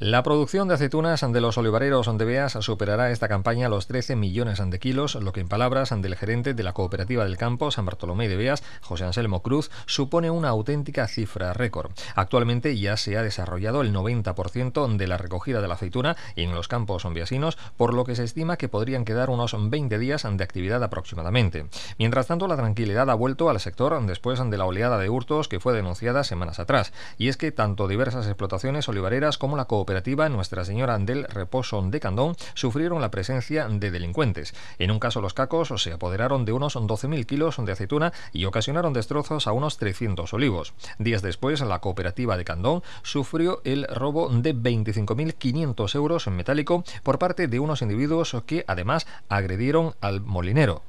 La producción de aceitunas de los olivareros veas superará esta campaña los 13 millones de kilos, lo que en palabras del gerente de la cooperativa del campo San Bartolomé de Beas, José Anselmo Cruz, supone una auténtica cifra récord. Actualmente ya se ha desarrollado el 90% de la recogida de la aceituna en los campos sombiasinos, por lo que se estima que podrían quedar unos 20 días de actividad aproximadamente. Mientras tanto, la tranquilidad ha vuelto al sector después de la oleada de hurtos que fue denunciada semanas atrás, y es que tanto diversas explotaciones olivareras como la cooperativa cooperativa Nuestra Señora del Reposo de Candón sufrieron la presencia de delincuentes. En un caso los cacos se apoderaron de unos 12.000 kilos de aceituna y ocasionaron destrozos a unos 300 olivos. Días después, la cooperativa de Candón sufrió el robo de 25.500 euros en metálico por parte de unos individuos que además agredieron al molinero.